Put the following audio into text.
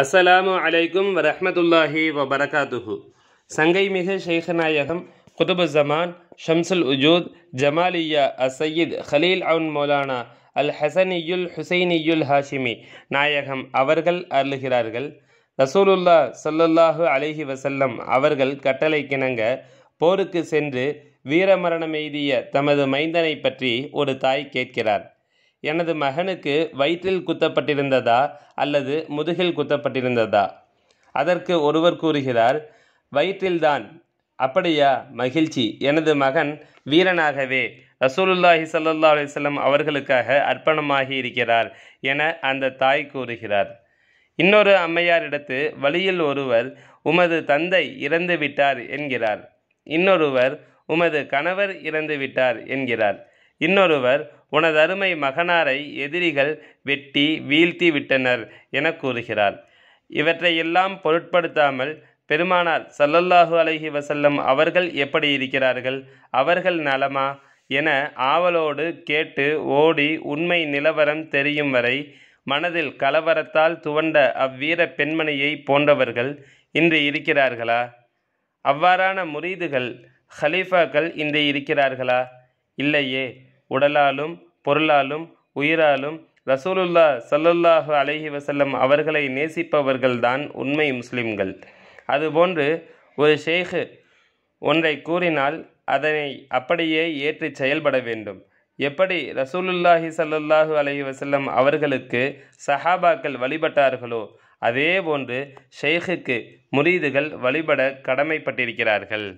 அஸ்ஸலாமு அலைக்கும் வரஹமத்துல்லாஹி வபரகாத்துஹு சங்கை மிகு ஷேகநாயகம் குதுபு ஜமான் ஷம்சுல் உஜூத் ஜமாலியா அசையீத் ஹலீல் அவுன் மௌலானா அல் ஹசனியுல் ஹுசைனியுல் ஹாஷிமி நாயகம் அவர்கள் அருளுகிறார்கள் ரசூலுல்லா சொல்லல்லாஹு அலஹி வசல்லம் அவர்கள் கட்டளை கிணங்க போருக்கு சென்று வீரமரணம் எய்திய தமது மைந்தனை பற்றி ஒரு தாய் கேட்கிறார் எனது மகனுக்கு வயிற்றில் குத்தப்பட்டிருந்ததா அல்லது முதுகில் குத்தப்பட்டிருந்ததா அதற்கு ஒருவர் கூறுகிறார் வயிற்றில்தான் அப்படியா மகிழ்ச்சி எனது மகன் வீரனாகவே ரசூலுல்லாஹி சல்லா அலிசல்லம் அவர்களுக்காக அர்ப்பணமாகி இருக்கிறார் என அந்த தாய் கூறுகிறார் இன்னொரு அம்மையாரிடத்து வழியில் ஒருவர் உமது தந்தை இறந்து விட்டார் என்கிறார் இன்னொருவர் உமது கணவர் இறந்து விட்டார் என்கிறார் இன்னொருவர் உனது அருமை மகனாரை எதிரிகள் வெட்டி வீழ்த்தி விட்டனர் என கூறுகிறார் இவற்றையெல்லாம் பொருட்படுத்தாமல் பெருமானார் சல்லல்லாஹு அலஹி வசல்லம் அவர்கள் எப்படி இருக்கிறார்கள் அவர்கள் நலமா என ஆவலோடு கேட்டு ஓடி உண்மை நிலவரம் தெரியும் வரை மனதில் கலவரத்தால் துவண்ட அவ்வீர பெண்மணியை போன்றவர்கள் இன்று இருக்கிறார்களா அவ்வாறான முரீதுகள் ஹலீஃபாக்கள் இன்று இருக்கிறார்களா இல்லையே உடலாலும் பொருளாலும் உயிராலும் ரசூலுல்லா சல்லல்லாஹு அலஹி வசல்லம் அவர்களை நேசிப்பவர்கள்தான் உண்மை முஸ்லிம்கள் அதுபோன்று ஒரு ஷேஹு ஒன்றை கூறினால் அதனை அப்படியே ஏற்றி செயல்பட வேண்டும் எப்படி ரசூலுல்லாஹி சல்லல்லாஹு அலஹி வசல்லம் அவர்களுக்கு சஹாபாக்கள் வழிபட்டார்களோ அதே போன்று ஷேஹுக்கு முரீதுகள் வழிபட கடமைப்பட்டிருக்கிறார்கள்